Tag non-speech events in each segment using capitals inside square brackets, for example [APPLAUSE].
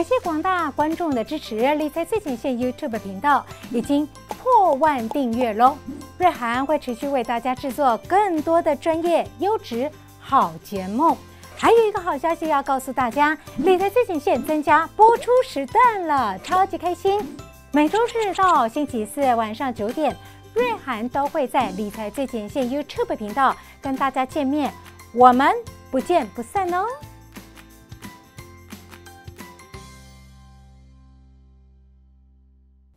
感谢广大观众的支持，理财最前线 YouTube 频道已经破万订阅喽！瑞涵会持续为大家制作更多的专业、优质好节目。还有一个好消息要告诉大家，理财最前线增加播出时段了，超级开心！每周四到星期四晚上九点，瑞涵都会在理财最前线 YouTube 频道跟大家见面，我们不见不散哦！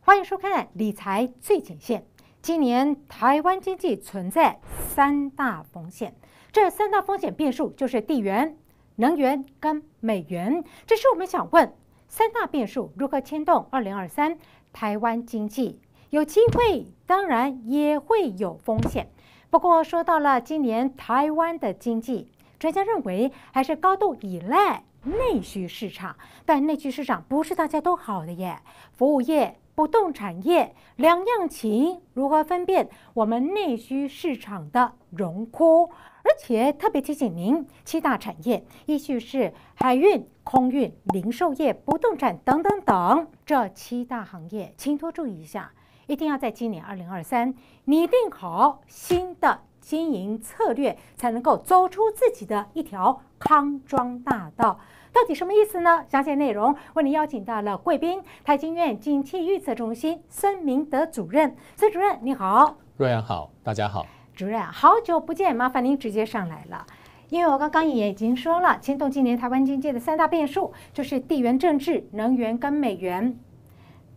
欢迎收看《理财最前线》。今年台湾经济存在三大风险，这三大风险变数就是地缘、能源跟美元。这是我们想问，三大变数如何牵动二零二三台湾经济？有机会，当然也会有风险。不过说到了今年台湾的经济，专家认为还是高度依赖内需市场，但内需市场不是大家都好的耶，服务业。不动产业两样情如何分辨？我们内需市场的荣枯，而且特别提醒您，七大产业，依序是海运、空运、零售业、不动产等等等，这七大行业，请多注意一下，一定要在今年二零二三拟定好新的经营策略，才能够走出自己的一条康庄大道。到底什么意思呢？详细内容为您邀请到了贵宾，台经院经济预测中心孙明德主任。孙主任，你好。瑞阳好，大家好。主任，好久不见，麻烦您直接上来了。因为我刚刚也已经说了，牵动今年台湾经济的三大变数，就是地缘政治、能源跟美元。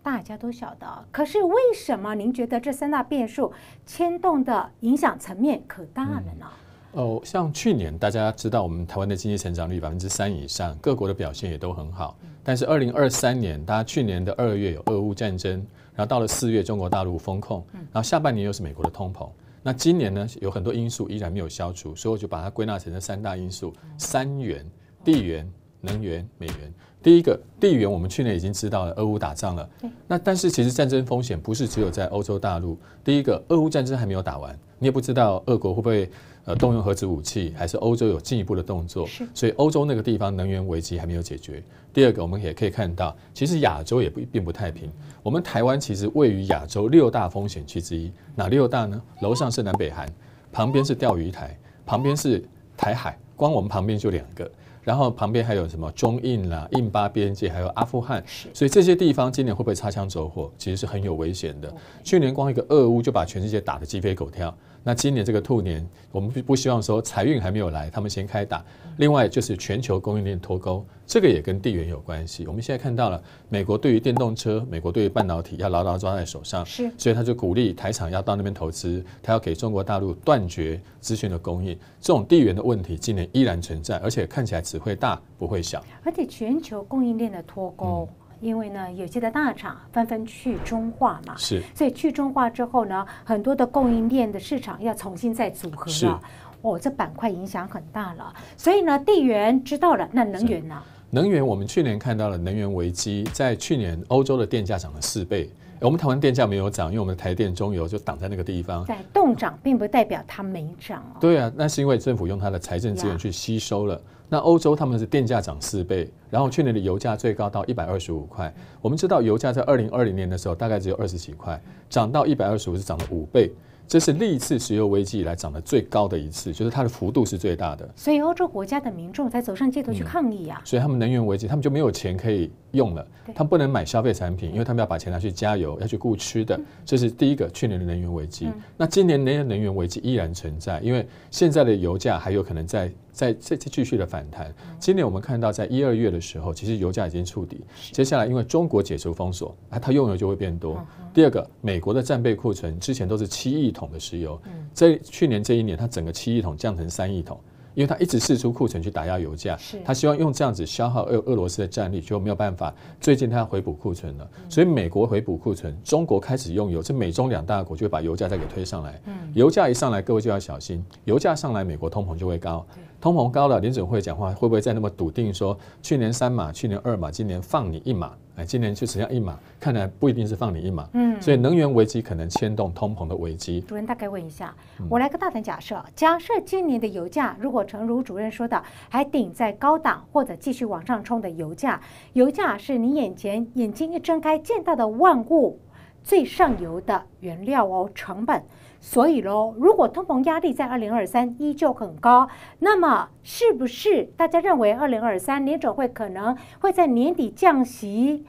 大家都晓得，可是为什么您觉得这三大变数牵动的影响层面可大了呢？哦，像去年大家知道，我们台湾的经济成长率百分之三以上，各国的表现也都很好。但是二零二三年，大家去年的二月有俄乌战争，然后到了四月中国大陆封控，然后下半年又是美国的通膨。那今年呢，有很多因素依然没有消除，所以我就把它归纳成这三大因素：三元、地缘、能源、美元。第一个地缘，我们去年已经知道了俄乌打仗了。那但是其实战争风险不是只有在欧洲大陆。第一个，俄乌战争还没有打完，你也不知道俄国会不会。呃，动用核子武器，还是欧洲有进一步的动作？所以欧洲那个地方能源危机还没有解决。第二个，我们也可以看到，其实亚洲也不并不太平。我们台湾其实位于亚洲六大风险区之一，哪六大呢？楼上是南北韩，旁边是钓鱼台，旁边是台海，光我们旁边就两个，然后旁边还有什么中印啦、印巴边界，还有阿富汗。所以这些地方今年会不会擦枪走火，其实是很有危险的。去年光一个俄乌就把全世界打得鸡飞狗跳。那今年这个兔年，我们不不希望说财运还没有来，他们先开打。另外就是全球供应链脱钩，这个也跟地缘有关系。我们现在看到了，美国对于电动车、美国对于半导体要牢牢抓在手上，是，所以他就鼓励台厂要到那边投资，他要给中国大陆断绝资讯的供应。这种地缘的问题，今年依然存在，而且看起来只会大不会小。而且全球供应链的脱钩。因为呢，有些的大厂纷纷去中化嘛，是，所以去中化之后呢，很多的供应链的市场要重新再组合了，哦，这板块影响很大了。所以呢，地缘知道了，那能源呢？能源，我们去年看到了能源危机，在去年欧洲的电价涨了四倍。我们台湾电价没有涨，因为我们的台电中油就挡在那个地方。在动涨，并不代表它没涨哦。对啊，那是因为政府用它的财政资源去吸收了。那欧洲他们是电价涨四倍，然后去年的油价最高到一百二十五块。我们知道油价在二零二零年的时候大概只有二十几块，涨到一百二十五是涨了五倍。这是历次石油危机以来涨得最高的一次，就是它的幅度是最大的。所以欧洲国家的民众才走上街头去抗议啊！所以他们能源危机，他们就没有钱可以用了，他不能买消费产品，因为他们要把钱拿去加油，要去雇吃的。这是第一个去年的能源危机。那今年能源能源危机依然存在，因为现在的油价还有可能在。在再次继续的反弹。今年我们看到，在一二月的时候，其实油价已经触底。接下来，因为中国解除封锁，啊，它用油就会变多。第二个，美国的战备库存之前都是七亿桶的石油，这去年这一年，它整个七亿桶降成三亿桶。因为他一直试出库存去打压油价，他希望用这样子消耗俄俄罗斯的战力，就没有办法。最近他要回补库存了，所以美国回补库存，中国开始用油，这美中两大国就会把油价再给推上来。油价一上来，各位就要小心。油价上来，美国通膨就会高，通膨高了，林准会讲话会不会再那么笃定说去年三码、去年二码，今年放你一码？哎，今年就只要一码，看来不一定是放你一码。嗯，所以能源危机可能牵动通膨的危机。主任大概问一下，我来个大胆假设，假设今年的油价如果诚如主任说的，还顶在高档或者继续往上冲的油价，油价是你眼前眼睛一睁开见到的万物最上游的原料哦，成本。所以喽，如果通膨压力在二零二三依旧很高，那么是不是大家认为二零二三年总会可能会在年底降息？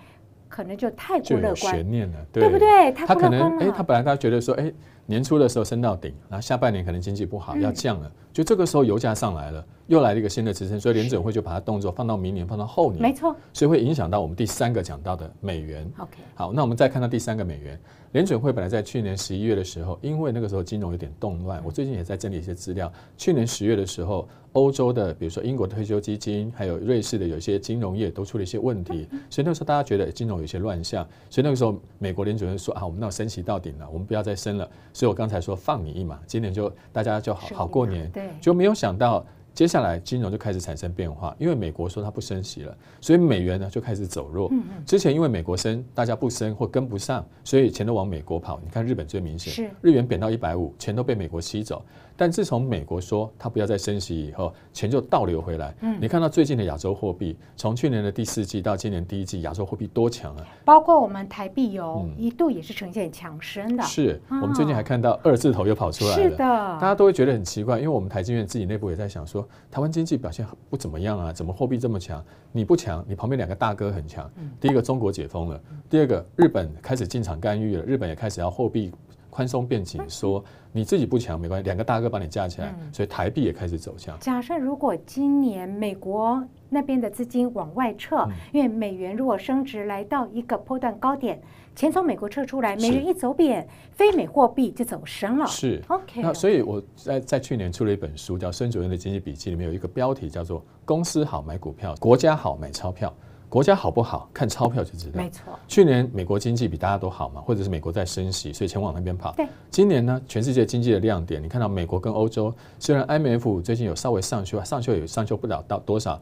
可能就太不有悬念了，对不对？他可能哎，他本来他觉得说哎，年初的时候升到顶，然后下半年可能经济不好要降了，就这个时候油价上来了，又来了一个新的支撑，所以联准会就把它动作放到明年，放到后年，没错。所以会影响到我们第三个讲到的美元。OK，好，那我们再看到第三个美元，联准会本来在去年十一月的时候，因为那个时候金融有点动乱，我最近也在整理一些资料，去年十月的时候。欧洲的，比如说英国的退休基金，还有瑞士的有一些金融业都出了一些问题，所以那个时候大家觉得金融有些乱象，所以那个时候美国联主人说啊，我们那升息到顶了，我们不要再升了，所以我刚才说放你一马，今年就大家就好好过年，对，就没有想到。接下来金融就开始产生变化，因为美国说它不升息了，所以美元呢就开始走弱。之前因为美国升，大家不升或跟不上，所以钱都往美国跑。你看日本最明显，是日元贬到一百五，钱都被美国吸走。但自从美国说它不要再升息以后，钱就倒流回来。你看到最近的亚洲货币，从去年的第四季到今年第一季，亚洲货币多强啊！包括我们台币有一度也是呈现强升的。是我们最近还看到二字头又跑出来了。是的，大家都会觉得很奇怪，因为我们台金院自己内部也在想说。台湾经济表现不怎么样啊？怎么货币这么强？你不强，你旁边两个大哥很强。第一个中国解封了，第二个日本开始进场干预了，日本也开始要货币宽松变紧缩。你自己不强没关系，两个大哥帮你架起来，所以台币也开始走强。假设如果今年美国那边的资金往外撤，因为美元如果升值来到一个波段高点。钱从美国撤出来，美元一走贬，非美货币就走升了。是，OK。那所以我在在去年出了一本书，叫《孙主任的经济笔记》，里面有一个标题叫做“公司好买股票，国家好买钞票”。国家好不好，看钞票就知道。没错，去年美国经济比大家都好嘛，或者是美国在升息，所以钱往那边跑。对，今年呢，全世界经济的亮点，你看到美国跟欧洲，虽然 M F 最近有稍微上修，上修也上修不了到多少，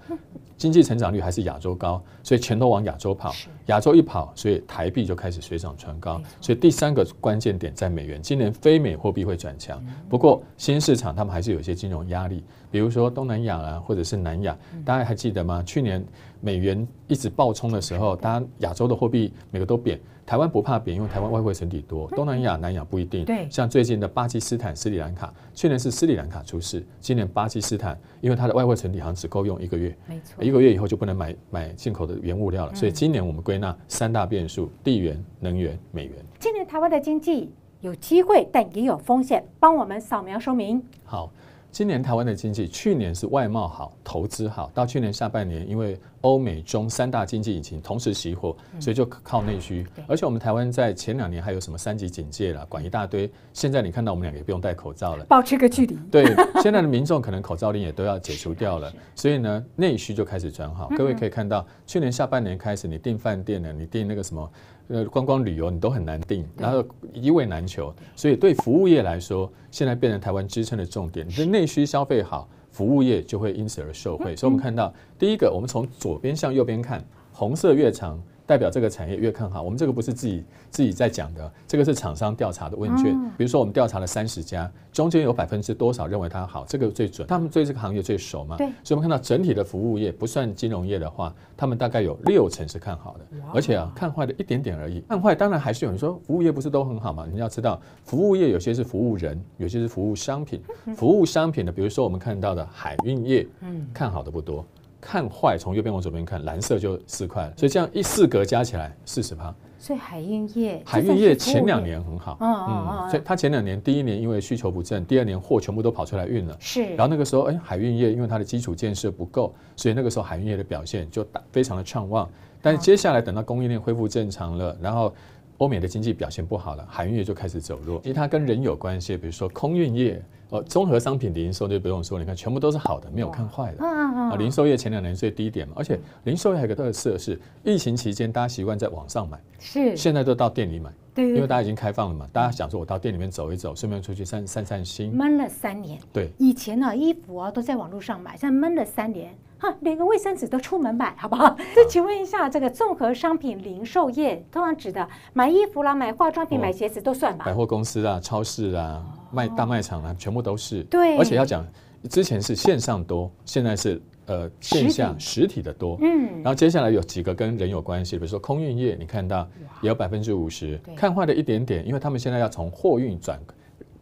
经济成长率还是亚洲高，所以钱都往亚洲跑。亚洲一跑，所以台币就开始水涨船高。所以第三个关键点在美元，今年非美货币会转强，不过新市场他们还是有一些金融压力，比如说东南亚啊，或者是南亚，大家还记得吗？去年。美元一直暴冲的时候，大家亚洲的货币每个都贬。台湾不怕贬，因为台湾外汇存底多。东南亚、南亚不一定。对，像最近的巴基斯坦、斯里兰卡，去年是斯里兰卡出事，今年巴基斯坦，因为它的外汇存底好像只够用一个月，没错，一个月以后就不能买买进口的原物料了。所以今年我们归纳三大变数：地缘、能源、美元。今年台湾的经济有机会，但也有风险。帮我们扫描说明。好。今年台湾的经济，去年是外贸好、投资好，到去年下半年，因为欧美中三大经济引擎同时熄火，所以就靠内需。而且我们台湾在前两年还有什么三级警戒了，管一大堆。现在你看到我们两个也不用戴口罩了，保持个距离。[LAUGHS] 对，现在的民众可能口罩令也都要解除掉了，[LAUGHS] 所以呢，内需就开始转好。各位可以看到，去年下半年开始，你订饭店呢，你订那个什么？呃，观光旅游你都很难订，然后一位难求，所以对服务业来说，现在变成台湾支撑的重点。是内需消费好，服务业就会因此而受惠。所以，我们看到第一个，我们从左边向右边看，红色越长。代表这个产业越看好，我们这个不是自己自己在讲的，这个是厂商调查的问卷。比如说我们调查了三十家，中间有百分之多少认为它好，这个最准，他们对这个行业最熟嘛。所以，我们看到整体的服务业不算金融业的话，他们大概有六成是看好的，而且啊，看坏的一点点而已。看坏当然还是有人说服务业不是都很好嘛？你要知道，服务业有些是服务人，有些是服务商品。服务商品的，比如说我们看到的海运业，嗯，看好的不多。看坏，从右边往左边看，蓝色就四块，所以这样一四格加起来四十趴。所以海运业，海运业前两年很好，嗯嗯，所以它前两年第一年因为需求不振，第二年货全部都跑出来运了，是。然后那个时候，哎，海运业因为它的基础建设不够，所以那个时候海运业的表现就打非常的畅旺。但是接下来等到供应链恢复正常了，然后。欧美的经济表现不好了，海运业就开始走弱。其实它跟人有关系，比如说空运业、呃综合商品零售就不用说，你看全部都是好的，没有看坏的。啊，零售业前两年最低点嘛，而且零售业还有个特色是，疫情期间大家习惯在网上买，是现在都到店里买。对，因为大家已经开放了嘛，大家想说，我到店里面走一走，顺便出去散散散心。闷了三年，对，以前呢，衣服啊都在网络上买，现在闷了三年，哈，连个卫生纸都出门买，[LAUGHS] 好不好？那请问一下，这个综合商品零售业通常指的买衣服啦、买化妆品、买鞋子都算吧？百货公司啊、超市啊、卖大卖场啊，全部都是。对，而且要讲。之前是线上多，现在是呃线下实体的多。嗯，然后接下来有几个跟人有关系，比如说空运业，你看到也有百分之五十，看坏了一点点，因为他们现在要从货运转。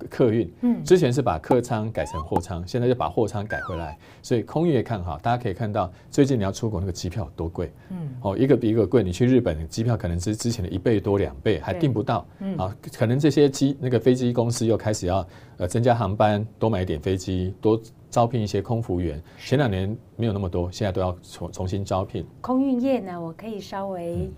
客运，嗯，之前是把客舱改成货舱，现在就把货舱改回来，所以空运也看好。大家可以看到，最近你要出国那个机票多贵，嗯，哦一个比一个贵。你去日本机票可能是之前的一倍多两倍，还订不到，嗯，啊，可能这些机那个飞机公司又开始要呃增加航班，多买一点飞机，多招聘一些空服员。前两年没有那么多，现在都要重重新招聘。空运业呢，我可以稍微。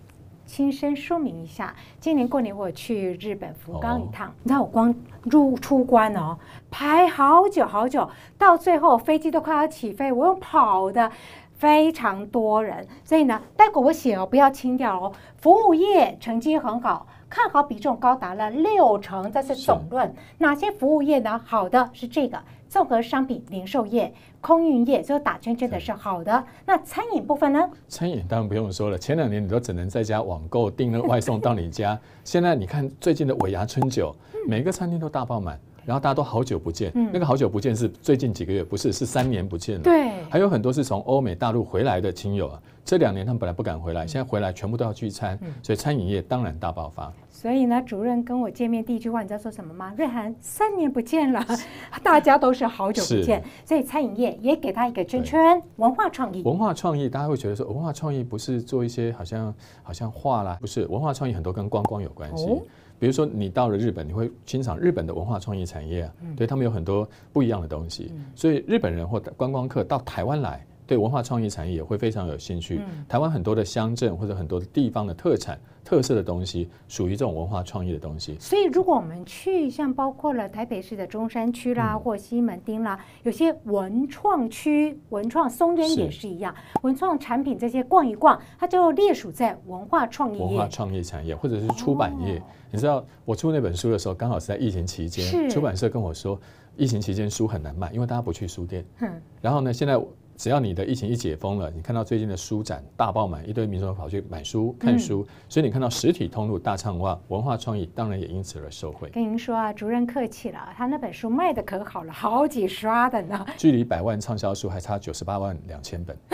亲身说明一下，今年过年我去日本福冈一趟，你知道我光入出关哦，排好久好久，到最后飞机都快要起飞，我用跑的，非常多人，所以呢，待会我写哦，不要清掉哦，服务业成绩很好。看好比重高达了六成，这是总论。哪些服务业呢？好的是这个综合商品零售业、空运业，就打圈圈的是好的。那餐饮部分呢？餐饮当然不用说了，前两年你都只能在家网购订了外送到你家。[LAUGHS] 现在你看最近的尾牙春酒，每个餐厅都大爆满，然后大家都好久不见。那个好久不见是最近几个月，不是是三年不见了。对，还有很多是从欧美大陆回来的亲友啊。这两年他们本来不敢回来，现在回来全部都要聚餐，所以餐饮业当然大爆发。所以呢，主任跟我见面第一句话，你知道说什么吗？瑞涵，三年不见了，[LAUGHS] 大家都是好久不见，所以餐饮业也给他一个圈圈。文化创意，文化创意，大家会觉得说，文化创意不是做一些好像好像画啦？不是，文化创意很多跟观光有关系。比如说你到了日本，你会欣赏日本的文化创意产业，对他们有很多不一样的东西。所以日本人或观光客到台湾来。对文化创意产业也会非常有兴趣。台湾很多的乡镇或者很多地方的特产、特色的东西，属于这种文化创意的东西。所以，如果我们去像包括了台北市的中山区啦，或西门町啦，有些文创区、文创松圈也是一样。文创产品这些逛一逛，它就列属在文化创意。文化创意产业或者是出版业。你知道我出那本书的时候，刚好是在疫情期间，出版社跟我说，疫情期间书很难卖，因为大家不去书店。嗯。然后呢，现在。只要你的疫情一解封了，你看到最近的书展大爆满，一堆民众跑去买书、看书，所以你看到实体通路大畅旺，文化创意当然也因此而受惠。跟您说啊，主任客气了，他那本书卖的可好了，好几刷的呢，距离百万畅销书还差九十八万两千本。[LAUGHS]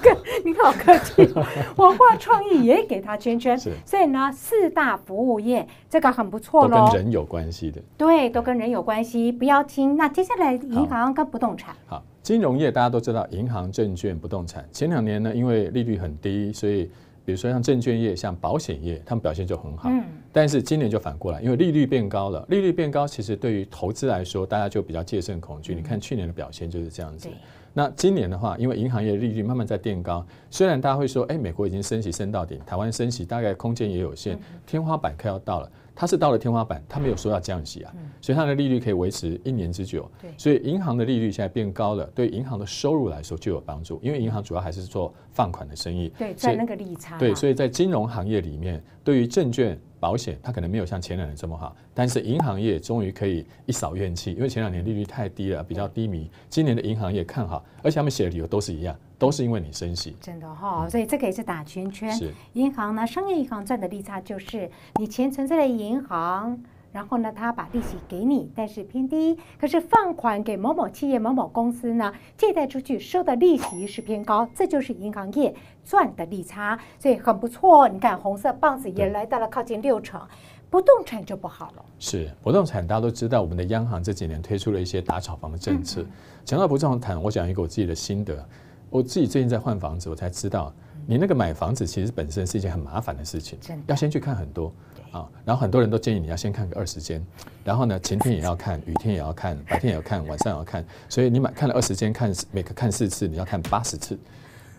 [LAUGHS] [LAUGHS] 你好客气，文化创意也给他圈圈，所以呢，四大服务业这个很不错喽，都跟人有关系的，对，都跟人有关系。不要听，那接下来银行跟不动产，好，金融业大家都知道，银行、证券、不动产。前两年呢，因为利率很低，所以比如说像证券业、像保险业，他们表现就很好。嗯，但是今年就反过来，因为利率变高了，利率变高，其实对于投资来说，大家就比较戒慎恐惧。你看去年的表现就是这样子。那今年的话，因为银行业利率慢慢在变高，虽然大家会说，哎，美国已经升息升到顶，台湾升息大概空间也有限，天花板快要到了。它是到了天花板，它没有收到降息啊，所以它的利率可以维持一年之久。所以银行的利率现在变高了，对银行的收入来说就有帮助，因为银行主要还是做放款的生意，对，在那个利差。对，所以在金融行业里面，对于证券。保险它可能没有像前两年这么好，但是银行业终于可以一扫怨气，因为前两年利率太低了，比较低迷。今年的银行业看好，而且他们写的理由都是一样，都是因为你升息。真的哈，所以这个也是打圈圈。银行呢，商业银行赚的利差就是你钱存在了银行。然后呢，他把利息给你，但是偏低；可是放款给某某企业、某某公司呢，借贷出去收的利息是偏高，这就是银行业赚的利差，所以很不错。你看红色棒子也来到了靠近六成，不动产就不好了。是，不动产大家都知道，我们的央行这几年推出了一些打炒房的政策。讲到不动产，我讲一个我自己的心得，我自己最近在换房子，我才知道。你那个买房子其实本身是一件很麻烦的事情，要先去看很多啊。然后很多人都建议你要先看个二十间，然后呢，晴天也要看，雨天也要看，白天也要看，晚上也要看。所以你买看了二十间，看每个看四次，你要看八十次，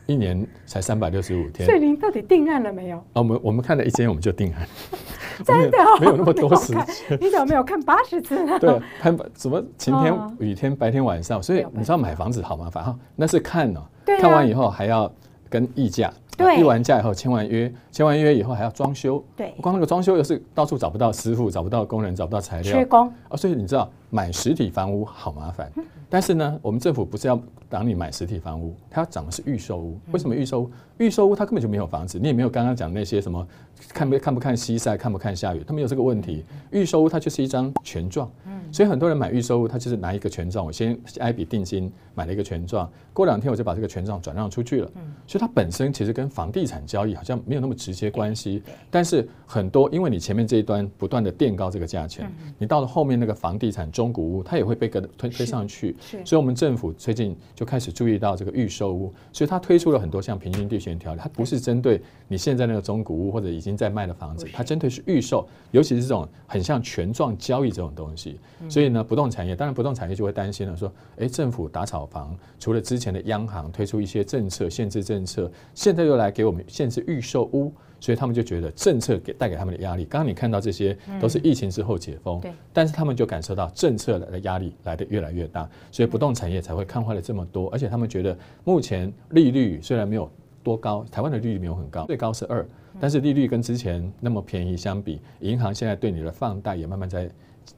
一年才三百六十五天。所以您到底定案了没有？啊，我们我们看了一间我们就定案，[LAUGHS] 真的没有那么多时间。你怎么没有看八十次呢？对，看什么晴天、雨天、白天、晚上，所以你知道买房子好麻烦哈，那是看呢，看完以后还要。跟溢价，对，议完价以后签完约，签完约以后还要装修，对，光那个装修又是到处找不到师傅，找不到工人，找不到材料，缺工啊！所以你知道买实体房屋好麻烦。但是呢，我们政府不是要挡你买实体房屋，它要涨的是预售屋。为什么预售屋？预售屋它根本就没有房子，你也没有刚刚讲那些什么。看不看不看西晒，看不看下雨，他没有这个问题。预售屋它就是一张权状，所以很多人买预售屋，他就是拿一个权状，我先挨笔定金买了一个权状，过两天我就把这个权状转让出去了，所以它本身其实跟房地产交易好像没有那么直接关系，但是很多因为你前面这一端不断的垫高这个价钱，你到了后面那个房地产中古屋，它也会被个推推上去，所以我们政府最近就开始注意到这个预售屋，所以它推出了很多像平均地权条例，它不是针对你现在那个中古屋或者已经。在卖的房子，它针对是预售，尤其是这种很像权状交易这种东西，所以呢，不动产业当然不动产业就会担心了，说，哎，政府打草房，除了之前的央行推出一些政策限制政策，现在又来给我们限制预售屋，所以他们就觉得政策给带给他们的压力。刚刚你看到这些都是疫情之后解封，但是他们就感受到政策的压力来的越来越大，所以不动产业才会看坏了这么多，而且他们觉得目前利率虽然没有多高，台湾的利率没有很高，最高是二。但是利率跟之前那么便宜相比，银行现在对你的放贷也慢慢在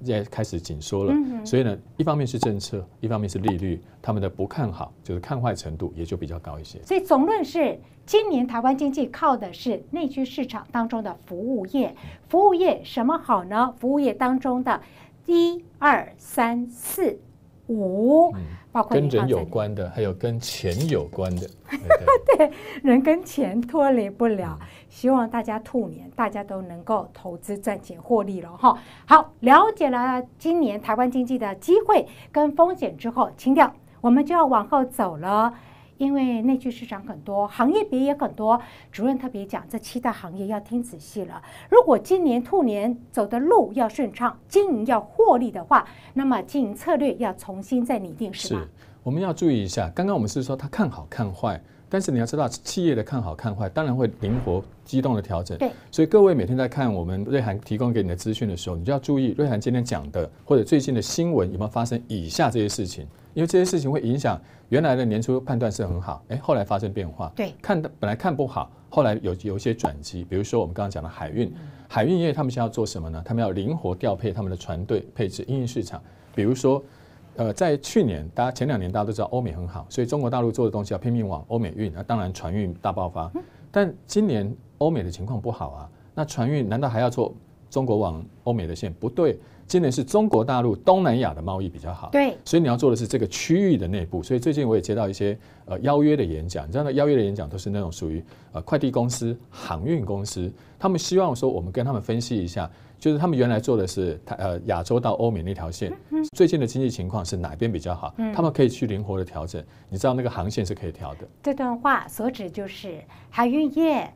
在开始紧缩了。所以呢，一方面是政策，一方面是利率，他们的不看好就是看坏程度也就比较高一些。所以总论是，今年台湾经济靠的是内需市场当中的服务业。服务业什么好呢？服务业当中的一二三四。五，包括跟人有关的，还有跟钱有关的。[LAUGHS] 对，人跟钱脱离不了。希望大家兔年大家都能够投资赚钱获利了哈。好，了解了今年台湾经济的机会跟风险之后，清掉，我们就要往后走了。因为内需市场很多，行业别也很多。主任特别讲，这七大行业要听仔细了。如果今年兔年走的路要顺畅，经营要获利的话，那么经营策略要重新再拟定，是吧？是，我们要注意一下。刚刚我们是说他看好看坏。但是你要知道，企业的看好看坏，当然会灵活机动的调整。对，所以各位每天在看我们瑞涵提供给你的资讯的时候，你就要注意，瑞涵今天讲的或者最近的新闻有没有发生以下这些事情？因为这些事情会影响原来的年初判断是很好，哎，后来发生变化。对，看到本来看不好，后来有有一些转机，比如说我们刚刚讲的海运，海运业他们现在要做什么呢？他们要灵活调配他们的船队配置，应运市场，比如说。呃，在去年，大家前两年大家都知道欧美很好，所以中国大陆做的东西要拼命往欧美运，那当然船运大爆发。但今年欧美的情况不好啊，那船运难道还要做中国往欧美的线？不对，今年是中国大陆东南亚的贸易比较好。对，所以你要做的是这个区域的内部。所以最近我也接到一些呃邀约的演讲，知道那邀约的演讲都是那种属于呃快递公司、航运公司，他们希望说我们跟他们分析一下。就是他们原来做的是，呃亚洲到欧美那条线，最近的经济情况是哪边比较好，他们可以去灵活的调整。你知道那个航线是可以调的。这段话所指就是海运业。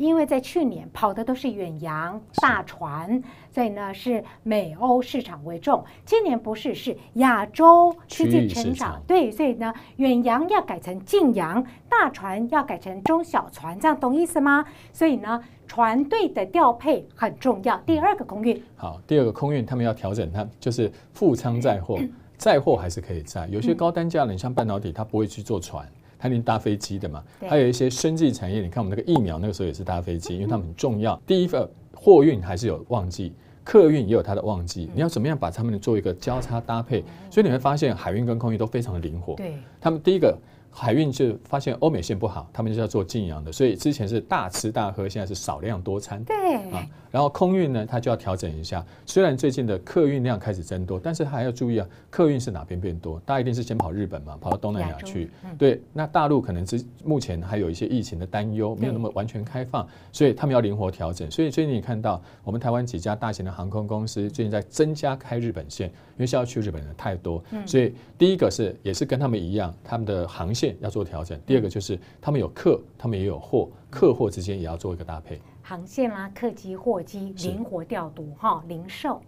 因为在去年跑的都是远洋大船，所以呢是美欧市场为重。今年不是，是亚洲趋近成长。对，所以呢远洋要改成近洋，大船要改成中小船，这样懂意思吗？所以呢船队的调配很重要。第二个空运，好，第二个空运他们要调整它，就是副舱载货，[CLEARS THROAT] 载货还是可以载，有些高单价的，你像半导体，它不会去坐船。它能搭飞机的嘛，还有一些生技产业。你看我们那个疫苗，那个时候也是搭飞机，因为它很重要。第一个货运还是有旺季，客运也有它的旺季。你要怎么样把它们做一个交叉搭配？所以你会发现海运跟空运都非常的灵活。对，他们第一个。海运就发现欧美线不好，他们就要做静养的，所以之前是大吃大喝，现在是少量多餐。对，啊，然后空运呢，它就要调整一下。虽然最近的客运量开始增多，但是还要注意啊，客运是哪边变多？大家一定是先跑日本嘛，跑到东南亚去。对，那大陆可能之目前还有一些疫情的担忧，没有那么完全开放，所以他们要灵活调整。所以，最近你看到我们台湾几家大型的航空公司最近在增加开日本线，因为需要去日本的太多。所以第一个是也是跟他们一样，他们的航。线。线要做调整，第二个就是他们有客，他们也有货，客货之间也要做一个搭配。航线啦，客机、货机灵活调度，哈，零售。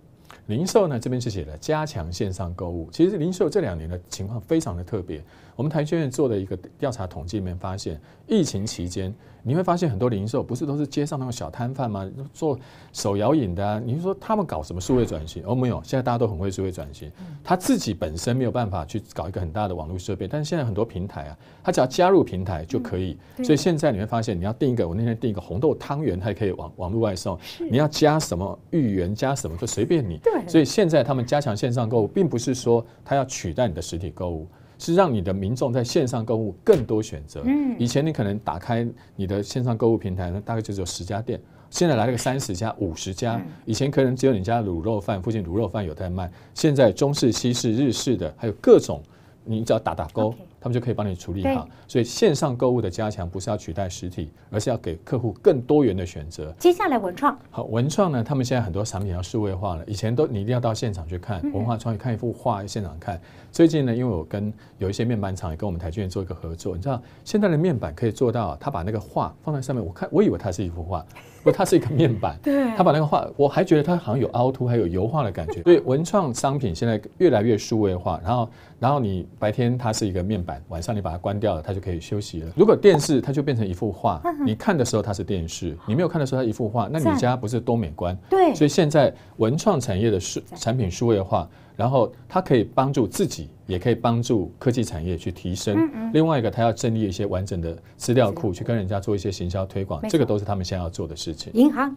零售呢，这边是写的加强线上购物。其实零售这两年的情况非常的特别。我们台积院做的一个调查统计里面发现，疫情期间你会发现很多零售不是都是街上那种小摊贩吗？做手摇饮的，你说他们搞什么数位转型？哦，没有，现在大家都很会数位转型。他自己本身没有办法去搞一个很大的网络设备，但是现在很多平台啊，他只要加入平台就可以。所以现在你会发现，你要订一个，我那天订一个红豆汤圆，也可以网网络外送。你要加什么芋圆，加什么就随便你。对。所以现在他们加强线上购物，并不是说他要取代你的实体购物，是让你的民众在线上购物更多选择。嗯，以前你可能打开你的线上购物平台呢，大概就只有十家店。现在来了个三十家、五十家，以前可能只有你家卤肉饭，附近卤肉饭有在卖。现在中式、西式、日式的，还有各种，你只要打打勾，他们就可以帮你处理好。所以线上购物的加强不是要取代实体，而是要给客户更多元的选择。接下来文创，好，文创呢，他们现在很多产品要数位化了，以前都你一定要到现场去看，文化创意看一幅画现场看。最近呢，因为我跟有一些面板厂也跟我们台积电做一个合作，你知道现在的面板可以做到，他把那个画放在上面，我看我以为它是一幅画，[LAUGHS] 不，它是一个面板。对。他把那个画，我还觉得它好像有凹凸，还有油画的感觉。[LAUGHS] 所以文创商品现在越来越数位化，然后然后你白天它是一个面板，晚上你把它关掉了，它就可以休息了。如果电视，它就变成一幅画，你看的时候它是电视，你没有看的时候它一幅画，那你家不是多美观？对。所以现在文创产业的数产品数位化。然后它可以帮助自己，也可以帮助科技产业去提升。另外一个，它要建立一些完整的资料库，去跟人家做一些行销推广，这个都是他们现在要做的事情。银行。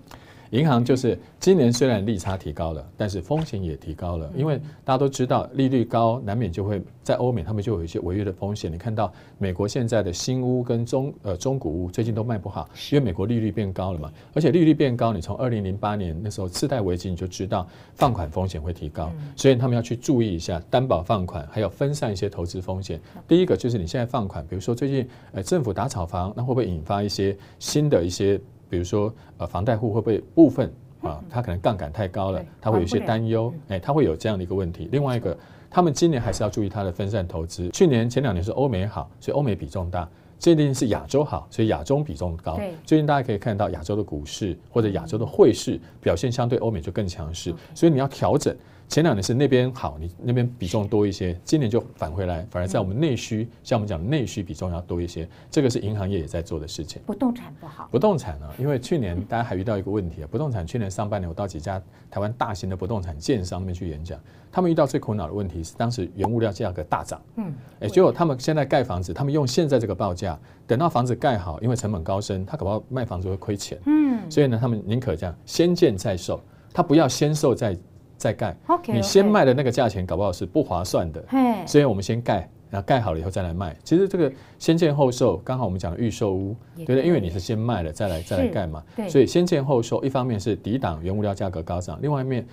银行就是今年虽然利差提高了，但是风险也提高了，因为大家都知道利率高，难免就会在欧美，他们就有一些违约的风险。你看到美国现在的新屋跟中呃中古屋最近都卖不好，因为美国利率变高了嘛。而且利率变高，你从二零零八年那时候次贷危机你就知道放款风险会提高，所以他们要去注意一下担保放款，还有分散一些投资风险。第一个就是你现在放款，比如说最近呃政府打炒房，那会不会引发一些新的一些？比如说，呃，房贷户会不会部分啊？他可能杠杆太高了，他会有一些担忧，哎，他会有这样的一个问题。另外一个，他们今年还是要注意他的分散投资。去年前两年是欧美好，所以欧美比重大；最近是亚洲好，所以亚洲比重高。最近大家可以看到，亚洲的股市或者亚洲的汇市表现相对欧美就更强势，所以你要调整。前两年是那边好，你那边比重多一些。今年就返回来，反而在我们内需，像我们讲内需比重要多一些。这个是银行业也在做的事情。不动产不好。不动产啊，因为去年大家还遇到一个问题啊，不动产去年上半年我到几家台湾大型的不动产建商那边去演讲，他们遇到最苦恼的问题是，当时原物料价格大涨。嗯。哎，结果他们现在盖房子，他们用现在这个报价，等到房子盖好，因为成本高升，他不好卖房子会亏钱。嗯。所以呢，他们宁可这样先建再售，他不要先售再。再盖，你先卖的那个价钱搞不好是不划算的，所以我们先盖，然后盖好了以后再来卖。其实这个先建后售，刚好我们讲的预售屋，对不对？因为你是先卖了再来再来盖嘛，所以先建后售，一方面是抵挡原物料价格高涨，另外一面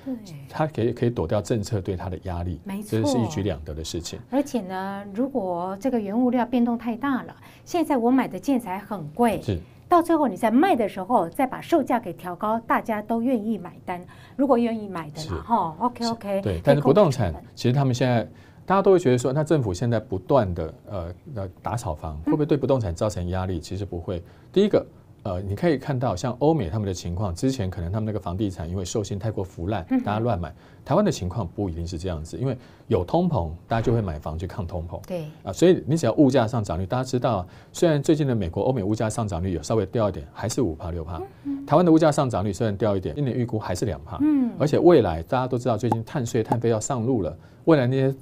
它可以可以躲掉政策对它的压力，没错，是一举两得的事情。而且呢，如果这个原物料变动太大了，现在我买的建材很贵。是。到最后你在卖的时候再把售价给调高，大家都愿意买单。如果愿意买的哈，OK OK。对，但是不动产其实他们现在大家都会觉得说，那政府现在不断的呃呃打炒房，会不会对不动产造成压力？其实不会。第一个。呃，你可以看到像欧美他们的情况，之前可能他们那个房地产因为受信太过腐烂，大家乱买。台湾的情况不一定是这样子，因为有通膨，大家就会买房去抗通膨。对啊，所以你只要物价上涨率，大家知道，虽然最近的美国、欧美物价上涨率有稍微掉一点，还是五帕六帕。台湾的物价上涨率虽然掉一点，今年预估还是两帕。嗯，而且未来大家都知道，最近碳税、碳费要上路了，未来那些。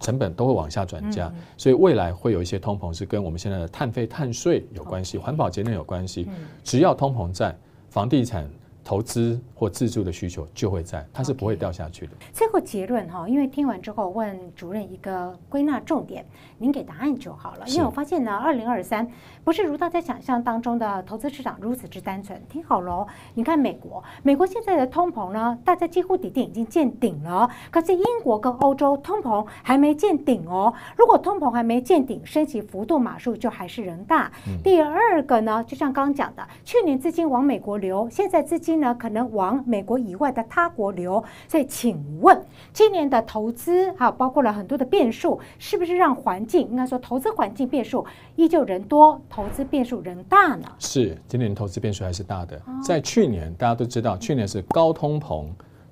成本都会往下转嫁，所以未来会有一些通膨，是跟我们现在的碳费、碳税有关系，环保节能有关系。只要通膨在，房地产。投资或自住的需求就会在，它是不会掉下去的。最后结论哈，因为听完之后问主任一个归纳重点，您给答案就好了。因为我发现呢，二零二三不是如大家想象当中的投资市场如此之单纯。听好喽，你看美国，美国现在的通膨呢，大家几乎底定已经见顶了。可是英国跟欧洲通膨还没见顶哦。如果通膨还没见顶，升息幅度码数就还是人大。第二个呢，就像刚讲的，去年资金往美国流，现在资金呢，可能往美国以外的他国流，所以请问，今年的投资哈，包括了很多的变数，是不是让环境应该说投资环境变数依旧人多，投资变数人大呢？是，今年投资变数还是大的，在去年大家都知道，去年是高通膨、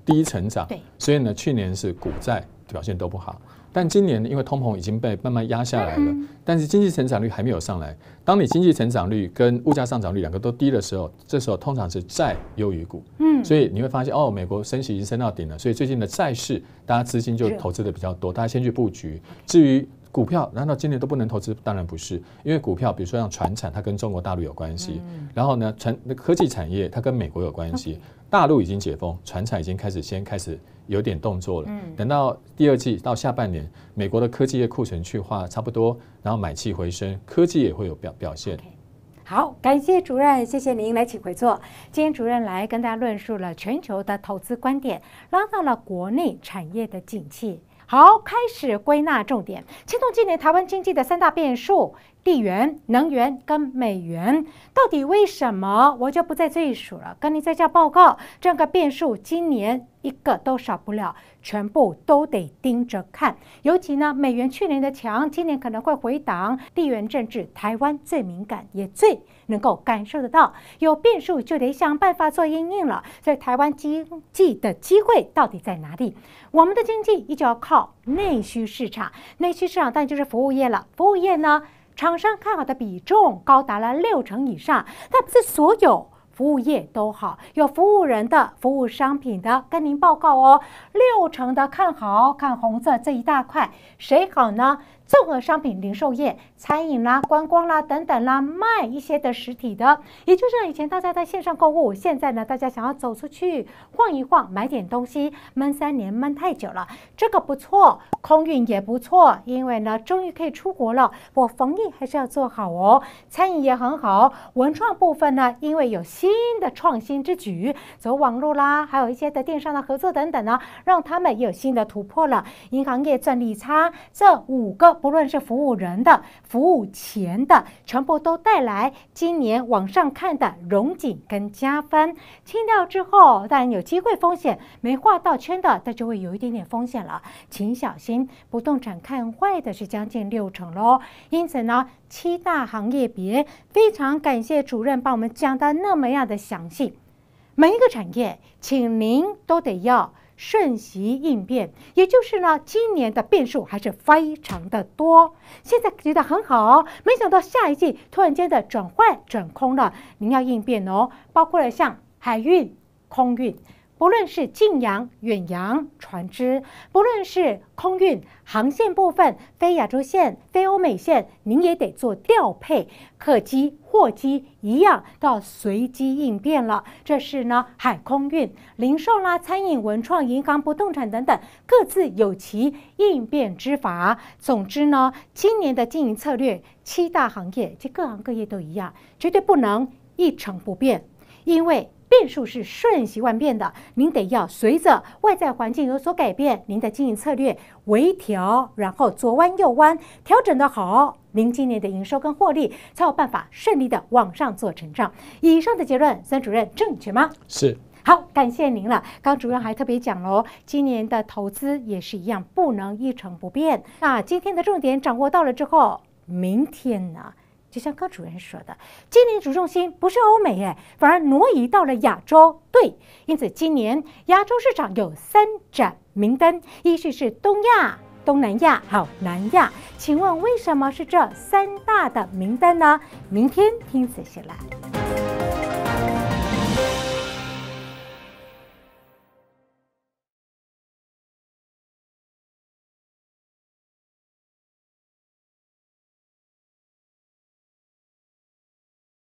低成长，对，所以呢，去年是股债表现都不好。但今年因为通膨已经被慢慢压下来了，但是经济成长率还没有上来。当你经济成长率跟物价上涨率两个都低的时候，这时候通常是债优于股。嗯，所以你会发现哦，美国升息已经升到顶了，所以最近的债市大家资金就投资的比较多，大家先去布局。至于股票，难道今年都不能投资？当然不是，因为股票比如说像船产，它跟中国大陆有关系，然后呢，船科技产业它跟美国有关系，大陆已经解封，船产已经开始先开始。有点动作了，等到第二季到下半年，美国的科技业库存去化差不多，然后买气回升，科技也会有表表现。好，感谢主任，谢谢您来，请回座。今天主任来跟大家论述了全球的投资观点，拉到了国内产业的景气。好，开始归纳重点，牵动今年台湾经济的三大变数。地缘能源跟美元，到底为什么我就不在这述数了？跟你再家报告，这个变数今年一个都少不了，全部都得盯着看。尤其呢，美元去年的强，今年可能会回档。地缘政治，台湾最敏感也最能够感受得到，有变数就得想办法做应应了。所以，台湾经济的机会到底在哪里？我们的经济依旧要靠内需市场，内需市场当然就是服务业了，服务业呢？厂商看好的比重高达了六成以上，但不是所有服务业都好，有服务人的、服务商品的，跟您报告哦。六成的看好，看红色这一大块，谁好呢？综合商品零售业、餐饮啦、观光啦等等啦，卖一些的实体的，也就是以前大家在线上购物，现在呢，大家想要走出去晃一晃，买点东西。闷三年，闷太久了，这个不错，空运也不错，因为呢，终于可以出国了。我防疫还是要做好哦。餐饮也很好，文创部分呢，因为有新的创新之举，走网络啦，还有一些的电商的合作等等呢，让他们有新的突破了。银行业赚利差，这五个。不论是服务人的、服务钱的，全部都带来今年往上看的融景跟加分。清掉之后，当然有机会风险，没画到圈的，那就会有一点点风险了，请小心。不动产看坏的是将近六成喽，因此呢，七大行业别。非常感谢主任帮我们讲的那么样的详细，每一个产业，请您都得要。瞬息应变，也就是呢，今年的变数还是非常的多。现在觉得很好，没想到下一季突然间的转换转空了，您要应变哦，包括了像海运、空运。不论是近洋、远洋船只，不论是空运航线部分非亚洲线、非欧美线，您也得做调配，客机、货机一样，都要随机应变了。这是呢，海空运、零售啦、餐饮、文创、银行、不动产等等，各自有其应变之法。总之呢，今年的经营策略，七大行业及各行各业都一样，绝对不能一成不变，因为。变数是瞬息万变的，您得要随着外在环境有所改变，您的经营策略微调，然后左弯右弯，调整的好，您今年的营收跟获利才有办法顺利的往上做成长。以上的结论，孙主任正确吗？是。好，感谢您了。刚主任还特别讲喽，今年的投资也是一样，不能一成不变。那今天的重点掌握到了之后，明天呢？就像高主任说的，今年主重心不是欧美耶，反而挪移到了亚洲。对，因此今年亚洲市场有三盏明灯，一是是东亚、东南亚，还有南亚。请问为什么是这三大的明灯呢？明天听仔细了。